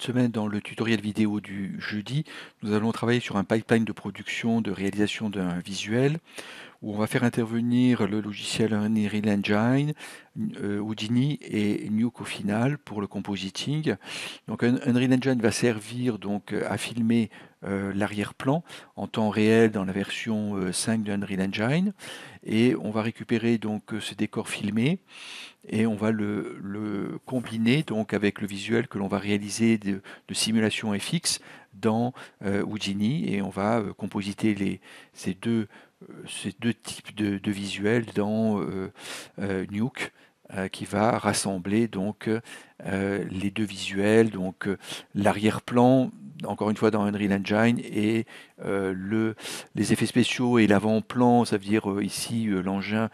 semaine, dans le tutoriel vidéo du jeudi, nous allons travailler sur un pipeline de production, de réalisation d'un visuel, où on va faire intervenir le logiciel Unreal Engine, euh, Houdini et Nuke au final pour le compositing. Donc Unreal Engine va servir donc à filmer euh, l'arrière-plan en temps réel dans la version 5 euh, de Unreal Engine. Et on va récupérer donc euh, ce décor filmé et on va le, combiner donc avec le visuel que l'on va réaliser de, simulation FX dans Houdini et on va compositer les, ces, deux, ces deux types de, visuels dans Nuke qui va rassembler donc les deux visuels, donc l'arrière-plan encore une fois dans Unreal Engine et euh, le, les effets spéciaux et l'avant-plan, ça veut dire euh, ici euh, l'engin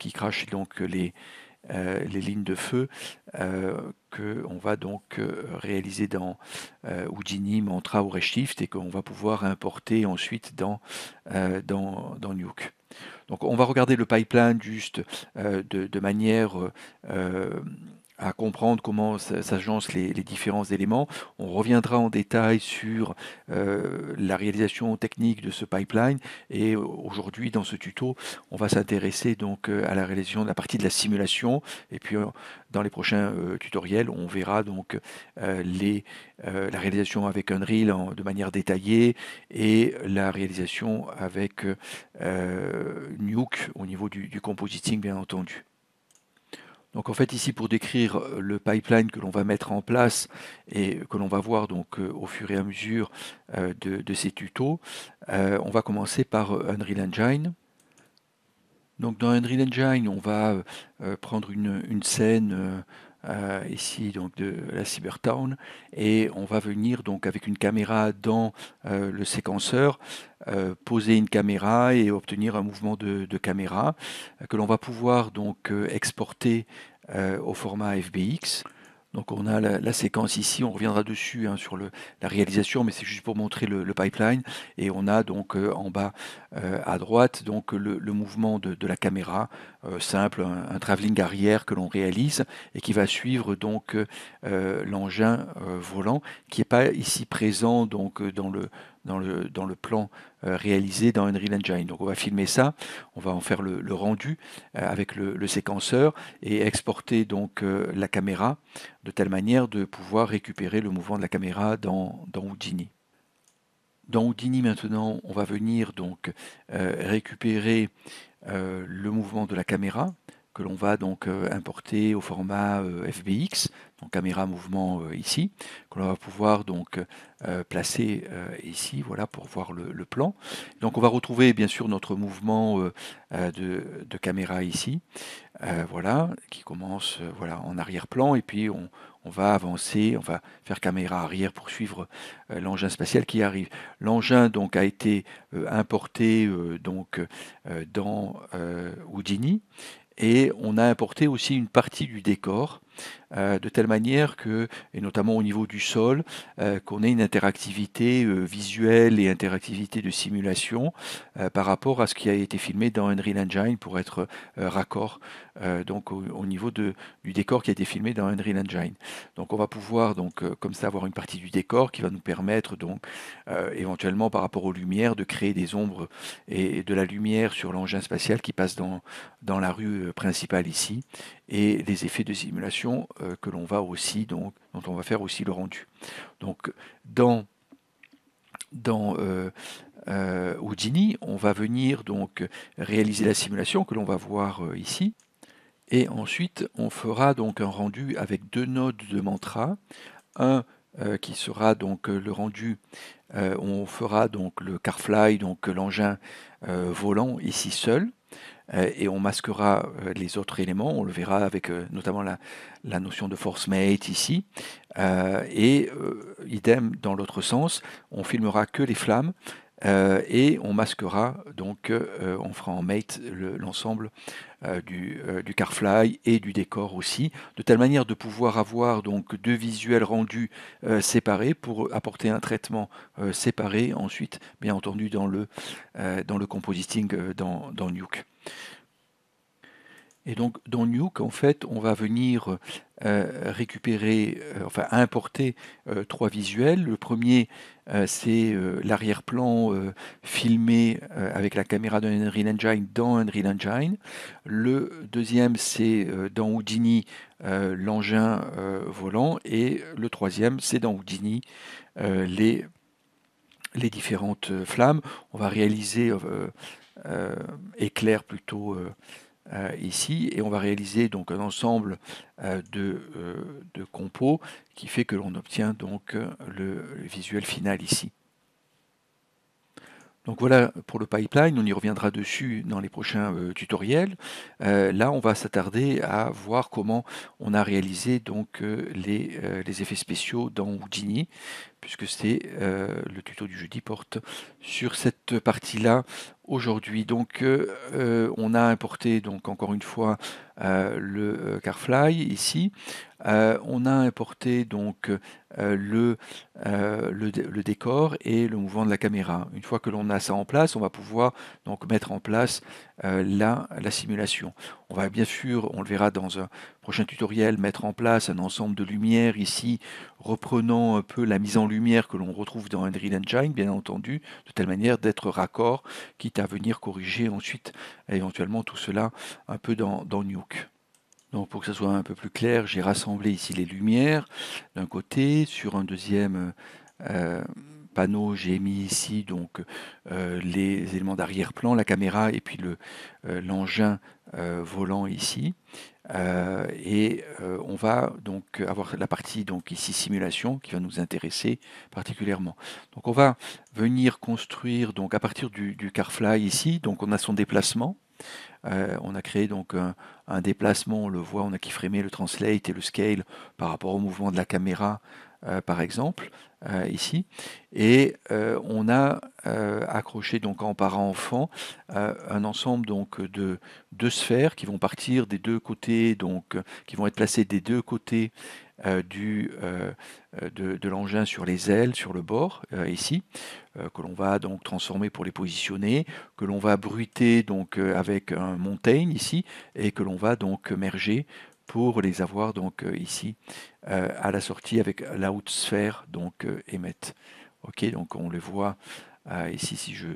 qui crache donc les, les lignes de feu que on va donc réaliser dans Houdini, Mantra ou Redshift et qu'on va pouvoir importer ensuite dans, dans, dans Nuke. Donc on va regarder le pipeline juste de, manière à comprendre comment s'agencent les, différents éléments. On reviendra en détail sur euh, la réalisation technique de ce pipeline et euh, aujourd'hui dans ce tuto, on va s'intéresser donc euh, à la réalisation de la partie de la simulation et puis dans les prochains tutoriels, on verra donc les, la réalisation avec Unreal de manière détaillée et la réalisation avec Nuke au niveau du compositing bien entendu. Donc en fait ici pour décrire euh, le pipeline que l'on va mettre en place et que l'on va voir donc euh, au fur et à mesure euh, de, ces tutos, on va commencer par Unreal Engine. Donc dans Unreal Engine, on va prendre une scène euh, ici donc de la Cybertown et on va venir donc avec une caméra dans euh, le séquenceur euh, poser une caméra et obtenir un mouvement de, de caméra que l'on va pouvoir donc exporter au format FBX. Donc on a la, séquence ici, on reviendra dessus hein, sur le, la réalisation, mais c'est juste pour montrer le, pipeline. Et on a donc euh, en bas euh, à droite donc le, mouvement de, la caméra euh, simple, un, travelling arrière que l'on réalise et qui va suivre donc l'engin volant qui n'est pas ici présent donc dans le dans le, plan euh, réalisé dans Unreal Engine. Donc on va filmer ça, on va en faire le, rendu euh, avec le, séquenceur et exporter donc euh, la caméra de telle manière de pouvoir récupérer le mouvement de la caméra dans, Houdini. Dans Houdini maintenant, on va venir donc récupérer le mouvement de la caméra que l'on va donc importer au format FBX caméra mouvement euh, ici, qu'on va pouvoir donc euh, placer euh, ici, voilà, pour voir le, plan. Donc on va retrouver bien sûr notre mouvement de, caméra ici, voilà, qui commence voilà, en arrière-plan, et puis on, va avancer, on va faire caméra arrière pour suivre l'engin spatial qui arrive. L'engin donc a été importé donc, dans Houdini, et on a importé aussi une partie du décor euh, de telle manière que, et notamment au niveau du sol, euh, qu'on ait une interactivité euh, visuelle et interactivité de simulation par rapport à ce qui a été filmé dans Unreal Engine pour être raccord donc au, niveau du décor qui a été filmé dans Unreal Engine. Donc on va pouvoir donc comme ça avoir une partie du décor qui va nous permettre donc éventuellement par rapport aux lumières de créer des ombres et, de la lumière sur l'engin spatial qui passe dans, dans la rue principale ici et les effets de simulation euh, que l'on va aussi donc dont on va faire aussi le rendu. Donc dans dans euh, euh, Houdini, on va venir donc réaliser la simulation que l'on va voir ici. Et ensuite, on fera donc un rendu avec deux nodes de mantra. Un qui sera donc le rendu. on fera donc le carfly, donc l'engin volant ici seul euh, et on masquera euh, les autres éléments. On le verra avec euh, notamment la, notion de force mate ici. et idem dans l'autre sens, on filmera que les flammes euh, et on masquera, donc euh, on fera en mate l'ensemble euh, du, du, Carfly et du décor aussi, de telle manière de pouvoir avoir donc deux visuels rendus séparés pour apporter un traitement séparé ensuite, bien entendu, dans le, dans le compositing dans, dans Nuke. Et donc dans Nuke, en fait, on va venir euh, récupérer, euh, enfin importer euh, trois visuels. Le premier, c'est l'arrière-plan filmé avec la caméra d'un Unreal Engine dans Unreal Engine. Le deuxième, c'est dans Houdini l'engin volant. Et le troisième, c'est dans Houdini les, les différentes flammes. On va réaliser éclair plutôt. Euh, ici et on va réaliser donc un ensemble euh, de, euh, de, compos qui fait que l'on obtient donc le, visuel final ici. Donc voilà pour le pipeline, on y reviendra dessus dans les prochains tutoriels. là, on va s'attarder à voir comment on a réalisé donc les, les effets spéciaux dans Houdini puisque c'est euh, le tuto du jeudi porte sur cette partie-là aujourd'hui. Donc euh, euh, on a importé donc encore une fois le Carfly ici. on a importé donc le, le, le, décor et le mouvement de la caméra. Une fois que l'on a ça en place, on va pouvoir donc mettre en place euh, la, la simulation. On va bien sûr, on le verra dans un prochain tutoriel, mettre en place un ensemble de lumières ici, reprenant un peu la mise en lumière que l'on retrouve dans Unreal Engine, bien entendu, de telle manière d'être raccord, quitte à venir corriger ensuite éventuellement tout cela un peu dans, dans Nuke. Donc pour que ça soit un peu plus clair, j'ai rassemblé ici les lumières d'un côté, sur un deuxième... Euh, j'ai mis ici donc euh, les éléments d'arrière-plan, la caméra et puis euh, l'engin le, euh, l'engin volant ici. et on va donc avoir la partie donc ici simulation qui va nous intéresser particulièrement. Donc on va venir construire donc à partir du, Carfly ici, donc on a son déplacement. on a créé donc un, déplacement, on le voit, on a keyframé le translate et le scale par rapport au mouvement de la caméra euh, par exemple, euh, ici. Et euh, on a accroché donc en parent-enfant un ensemble donc de deux sphères qui vont partir des deux côtés, donc qui vont être placées des deux côtés du, de, l'engin sur les ailes, sur le bord ici, que l'on va donc transformer pour les positionner, que l'on va bruiter donc avec un montagne ici, et que l'on va donc merger pour les avoir donc euh, ici euh, à la sortie avec la haute sphère donc émet. Euh, ok, donc on le voit ici si je,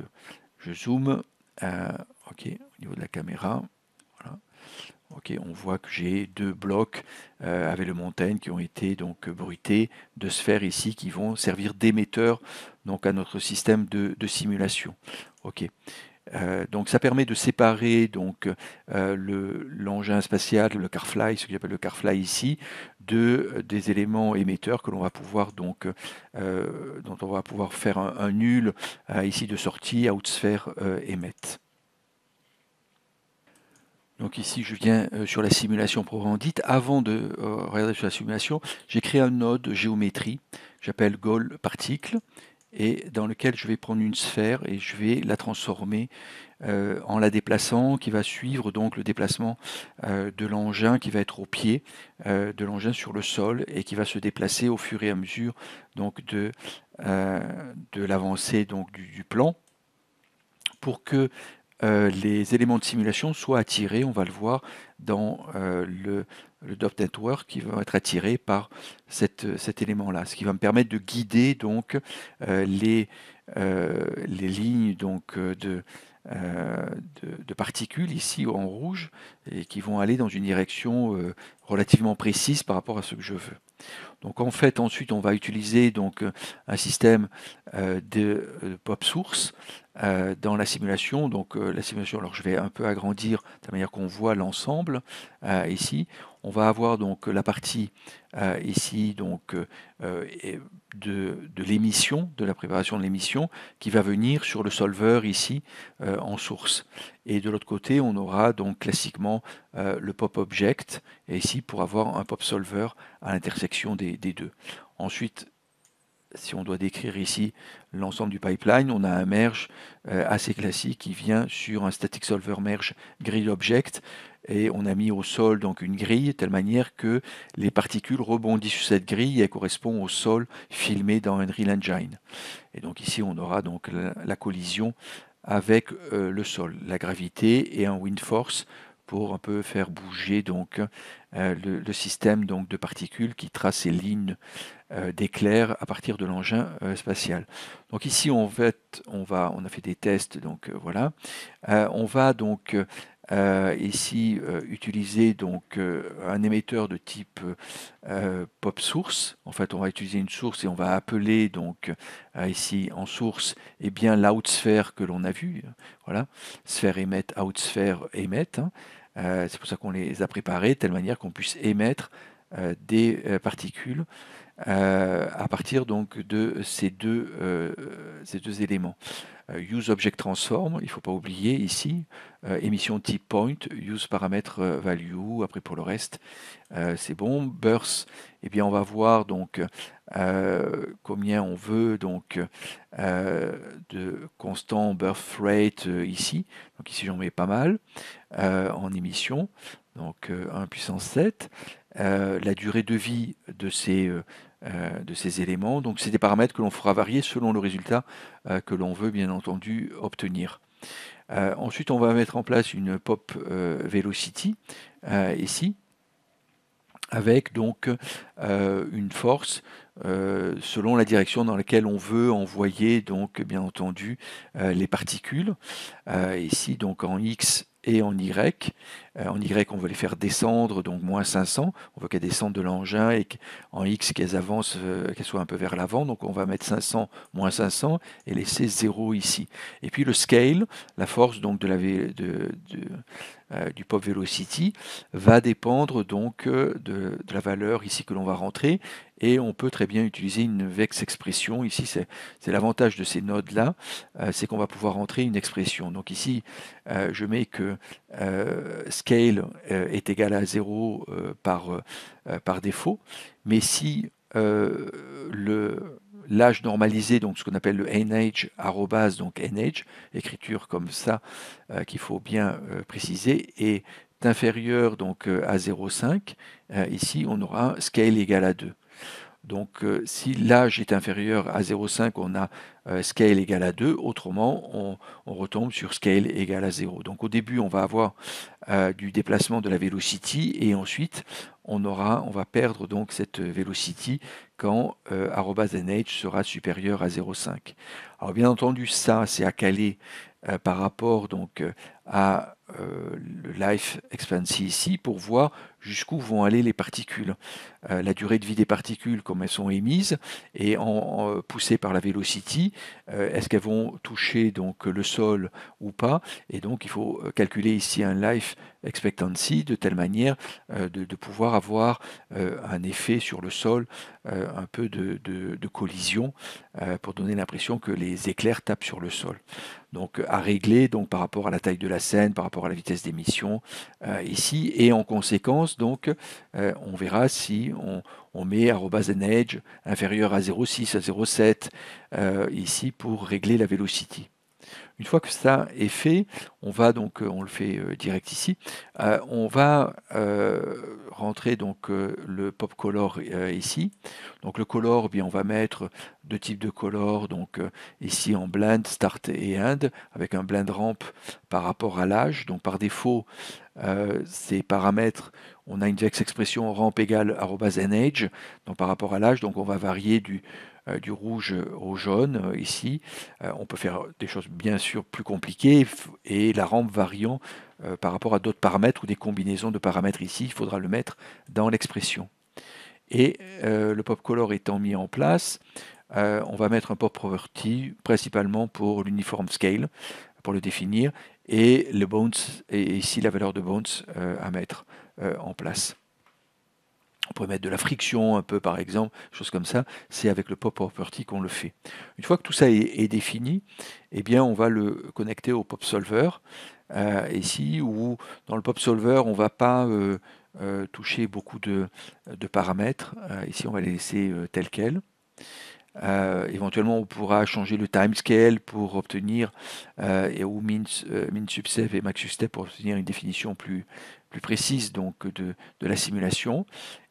je zoome. ok, au niveau de la caméra. Voilà. on voit que j'ai deux blocs avec le montagne qui ont été donc bruités, deux sphères ici qui vont servir d'émetteurs donc à notre système de, simulation. Euh, donc ça permet de séparer euh, l'engin spatial, le Carfly, ce que j'appelle le Carfly ici, de euh, des éléments émetteurs que dont on va pouvoir faire un, nul ici de sortie, outsphere émettre. Donc ici, je viens sur la simulation proprement dite. Avant de regarder sur la simulation, j'ai créé un node géométrie, j'appelle GOL Particle, et dans lequel je vais prendre une sphère et je vais la transformer euh, en la déplaçant, qui va suivre donc le déplacement euh, de l'engin qui va être au pied euh, de l'engin sur le sol et qui va se déplacer au fur et à mesure donc de, de l'avancée donc du, plan pour que les éléments de simulation soient attirés, on va le voir dans le le DOP Network qui vont être attirés par cet élément-là, ce qui va me permettre de guider donc euh, les, euh, les lignes donc euh, de, de, particules ici en rouge et qui vont aller dans une direction relativement précise par rapport à ce que je veux. Donc en fait ensuite on va utiliser donc un système de pop source dans la simulation. Donc la simulation, alors je vais un peu agrandir de manière qu'on voit l'ensemble ici on va avoir donc la partie euh, ici donc euh, euh, de, l'émission, de la préparation de l'émission, qui va venir sur le solver ici en source. Et de l'autre côté, on aura donc classiquement le pop object, ici pour avoir un pop solver à l'intersection des, des deux. Ensuite, si on doit décrire ici l'ensemble du pipeline, on a un merge assez classique qui vient sur un static solver merge grid object et on a mis au sol donc une grille de telle manière que les particules rebondissent sur cette grille et correspond au sol filmé dans un Unreal Engine. Et donc ici on aura donc la, collision avec euh, le sol, la gravité et un wind force pour un peu faire bouger donc euh, le, système donc de particules qui trace ces lignes euh, d'éclairs à partir de l'engin spatial. Donc ici on, fait, on va on a fait des tests donc voilà on va donc ici, euh, euh, utiliser donc euh, un émetteur de type pop source. En fait, on va utiliser une source et on va appeler donc ici en source et eh bien que l'on a vu. Voilà, sphère émettre, out émettre. Hein. C'est pour ça qu'on les a préparés de telle manière qu'on puisse émettre des particules euh, à partir donc de ces deux, euh, ces deux éléments. Euh, use object transform, il ne faut pas oublier ici, émission type point, use paramètre value, après pour le reste, c'est bon. Burst, eh bien on va voir donc combien on veut donc de constant birth rate ici. Donc ici j'en mets pas mal en émission, donc 1 puissance 7. Euh, la durée de vie de ces, euh, euh, de ces éléments. Donc c'est des paramètres que l'on fera varier selon le résultat que l'on veut bien entendu obtenir. ensuite on va mettre en place une pop velocity ici avec donc une force selon la direction dans laquelle on veut envoyer donc bien entendu les particules ici donc en x et en Y. Euh, en Y, on veut les faire descendre, donc moins 500. On veut qu'elles descendent de l'engin et en X, qu'elles avancent, euh, qu'elles soient un peu vers l'avant. Donc on va mettre 500, moins 500 et laisser 0 ici. Et puis le scale, la force donc de la, euh, du pop velocity, va dépendre donc de la valeur ici que l'on va rentrer et on peut très bien utiliser une vex expression. Ici, c'est l'avantage de ces nodes-là, euh, c'est qu'on va pouvoir entrer une expression. Donc ici, euh, je mets que euh, scale est égal à 0 par, par défaut, mais si l'âge normalisé, donc ce qu'on appelle le nh, arrobase, donc nh, écriture comme ça qu'il faut bien préciser, est inférieur donc à 0,5, ici on aura scale égal à 2. Donc euh, si l'âge est inférieur à 0,5, on a euh, scale égal à 2, autrement on, retombe sur scale égal à 0. Donc au début on va avoir euh, du déplacement de la velocity et ensuite on, aura, on va perdre donc cette velocity quand nh sera supérieur à 0,5. Alors bien entendu ça c'est à caler par rapport donc à euh, le Life expectancy ici pour voir jusqu'où vont aller les particules. Euh, la durée de vie des particules, comment elles sont émises et en, poussées par la velocity, euh, est-ce qu'elles vont toucher donc le sol ou pas Et donc il faut calculer ici un Life Expectancy de telle manière de, pouvoir avoir un effet sur le sol, un peu de, collision pour donner l'impression que les éclairs tapent sur le sol. Donc à régler donc par rapport à la taille de la scène, par rapport à la vitesse d'émission euh, ici. Et en conséquence, donc, euh, on verra si on, met met edge inférieur à 0,6 à 0,7 euh, ici pour régler la velocity. Une fois que ça est fait, on va donc, euh, on le fait euh, direct ici, euh, on va rentrer donc le pop color ici. Donc le color, eh bien on va mettre deux types de color, donc ici en blend, start et end, avec un blend ramp par rapport à l'âge. Donc par défaut, ces paramètres, on a une vex expression ramp égale age, donc par rapport à l'âge, donc on va varier du, euh, du rouge au jaune euh, ici. Euh, on peut faire des choses bien sûr plus compliquées et la rampe variant par rapport à d'autres paramètres ou des combinaisons de paramètres ici, il faudra le mettre dans l'expression. Et le pop color étant mis en place, on va mettre un pop property principalement pour l'uniform scale, pour le définir, et le bounce, et ici la valeur de bounce à mettre en place. On pourrait mettre de la friction un peu par exemple, choses comme ça. C'est avec le pop property qu'on le fait. Une fois que tout ça est, défini, eh bien on va le connecter au pop solver. ici, euh, ou dans le pop solver, on ne va pas euh, euh, toucher beaucoup de, paramètres. ici, on va les laisser tels quels. éventuellement, on pourra changer le timescale pour obtenir, et, ou min, sub step et max step pour obtenir une définition plus, plus précise donc de, la simulation.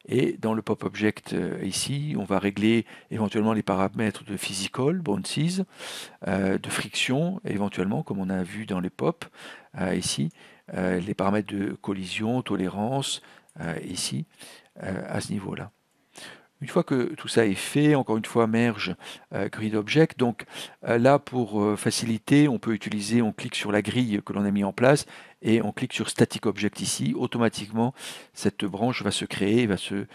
Et dans le pop object euh, ici, on va régler éventuellement les paramètres de physical, bounces, euh, de friction, éventuellement comme on a vu dans les pop euh, ici, les paramètres de collision, tolérance ici, à ce niveau-là. Une fois que tout ça est fait, encore une fois, merge euh, grid object. Donc euh, là, pour euh, faciliter, on peut utiliser, on clique sur la grille que l'on a mis en place et on clique sur static object ici. Automatiquement, cette branche va se créer, va se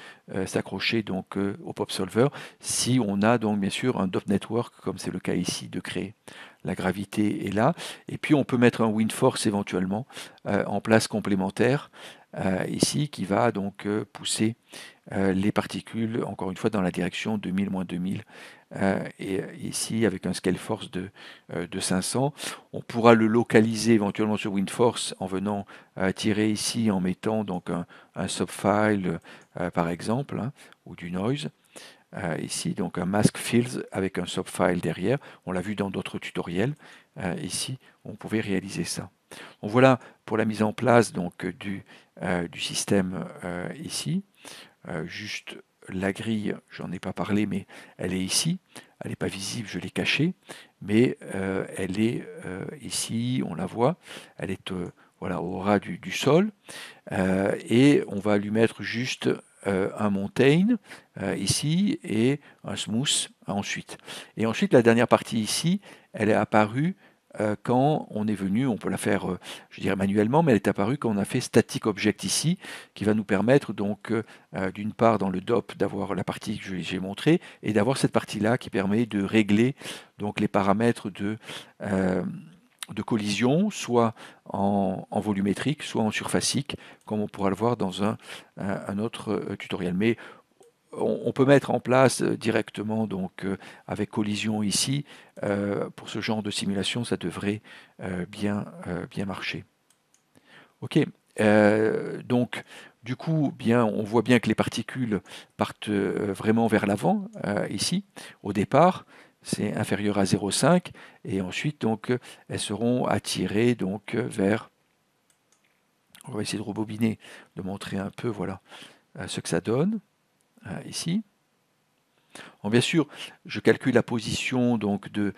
s'accrocher donc au pop solver si on a donc bien sûr un DOF network comme c'est le cas ici de créer. La gravité est là. Et puis on peut mettre un wind force éventuellement en place complémentaire ici qui va donc pousser euh, les particules, encore une fois, dans la direction 2000, moins 2000. Euh, et euh, ici, avec un scale force de, 500, on pourra le localiser éventuellement sur WindForce en venant tirer ici en mettant donc un, subfile, par exemple, hein, ou du noise. ici, donc un mask fields avec un subfile derrière. On l'a vu dans d'autres tutoriels. ici, on pouvait réaliser ça. voilà pour la mise en place donc, du système ici. Euh, juste la grille, j'en ai pas parlé, mais elle est ici. Elle n'est pas visible, je l'ai cachée, mais euh, elle est euh, ici, on la voit. Elle est voilà, au ras du, sol. et on va lui mettre juste un montaigne ici et un smooth ensuite. Et ensuite, la dernière partie ici, elle est apparue euh, quand on est venu, on peut la faire, euh, je dirais manuellement, mais elle est apparue quand on a fait Static Object ici, qui va nous permettre donc euh, d'une part dans le DOP d'avoir la partie que j'ai montrée et d'avoir cette partie-là qui permet de régler donc les paramètres de de collision, soit en, volumétrique, soit en surfacique, comme on pourra le voir dans un, autre tutoriel. Mais on, peut mettre en place euh, directement, donc euh, avec collision ici, euh, pour ce genre de simulation, ça devrait bien, bien marcher. Ok, donc du coup, bien, on voit bien que les particules partent vraiment vers l'avant, ici, au départ c'est inférieur à 0,5 et ensuite donc elles seront attirées donc vers on va essayer de rebobiner de montrer un peu voilà ce que ça donne euh, ici. bien sûr, je calcule la position donc, de,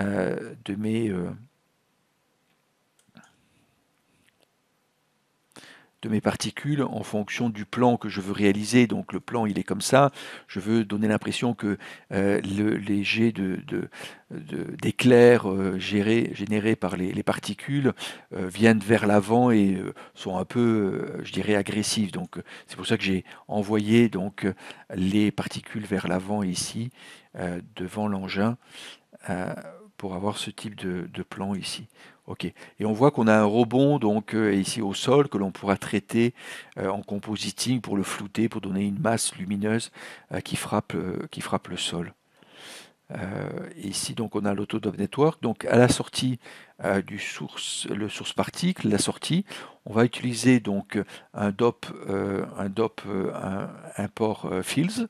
euh, de mes, euh, de mes particules en fonction du plan que je veux réaliser. Donc le plan, il est comme ça. Je veux donner l'impression que euh, le, les jets de, d'éclairs euh, générés par les, particules euh, viennent vers l'avant et sont un peu, je dirais, agressifs. Donc c'est pour ça que j'ai envoyé donc les particules vers l'avant ici devant l'engin pour avoir ce type de, de plan ici. Et on voit qu'on a un rebond donc euh, ici au sol que l'on pourra traiter euh, en compositing pour le flouter, pour donner une masse lumineuse euh, qui, frappe, qui frappe le sol. ici, donc, on a l'auto-dop network. Donc, à la sortie du source, le source particle, la sortie, on va utiliser donc un DOP, un un import fields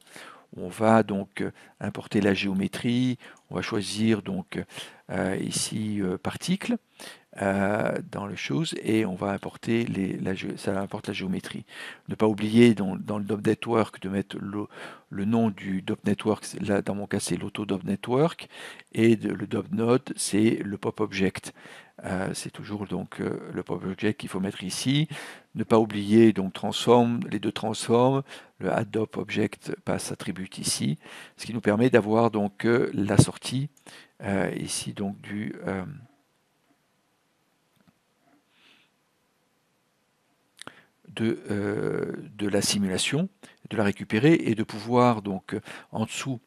on va donc euh, importer la géométrie, on va choisir donc euh, ici euh, euh dans le choses et on va importer les, la, ça importe la géométrie. Ne pas oublier dans, le DOP Network de mettre le, nom du DOP Network, là dans mon cas c'est l'auto DOP Network et le DOP Node c'est le pop object. Euh, c'est toujours donc euh, le pop object qu'il faut mettre ici. Ne pas oublier donc transform, les deux transformes, le adopt object passe Attribute ici, ce qui nous permet d'avoir donc euh, la sortie ici donc du de, de la simulation, de la récupérer et de pouvoir donc en dessous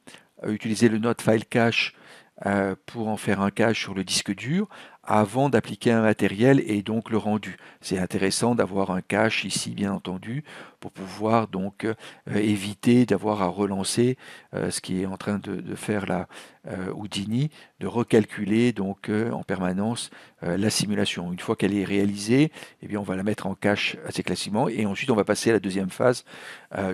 utiliser le node file cache pour en faire un cache sur le disque dur avant d'appliquer un matériel et donc le rendu. C'est intéressant d'avoir un cache ici, bien entendu, pour pouvoir donc euh, éviter d'avoir à relancer euh, ce qui est en train de, faire la euh, Houdini, de recalculer donc en permanence la simulation. Une fois qu'elle est réalisée, eh bien, on va la mettre en cache assez classiquement et ensuite on va passer à la deuxième phase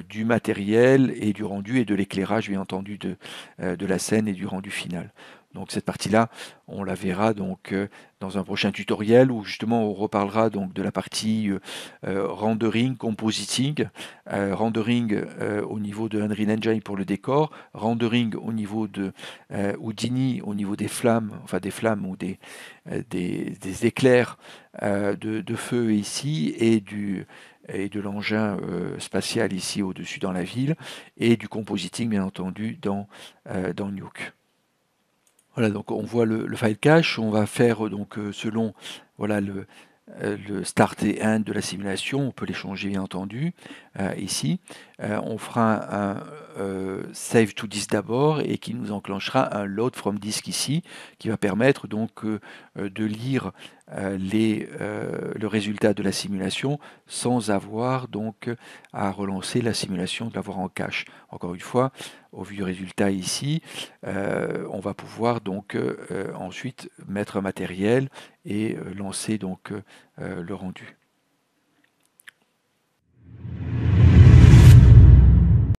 du matériel et du rendu et de l'éclairage, bien entendu, de, de la scène et du rendu final. Donc cette partie-là, on la verra donc euh, dans un prochain tutoriel où justement on reparlera donc de la partie euh, euh, rendering, compositing, rendering au niveau de Unreal Engine pour le décor, rendering au niveau de Houdini, au niveau des flammes, enfin des flammes ou des, des, éclairs de, feu ici et du et de l'engin spatial ici au-dessus dans la ville, et du compositing bien entendu dans, dans Nuke. Voilà, donc on voit le, file cache, on va faire euh, donc euh, selon voilà, euh, le, start et end de la simulation, on peut les changer bien entendu ici. on fera un save to disk d'abord et qui nous enclenchera un load from disk ici qui va permettre donc de lire les, le résultat de la simulation sans avoir donc à relancer la simulation, de l'avoir en cache. Encore une fois, au vu du résultat ici, euh, on va pouvoir donc euh, ensuite mettre un matériel et euh, lancer donc le rendu.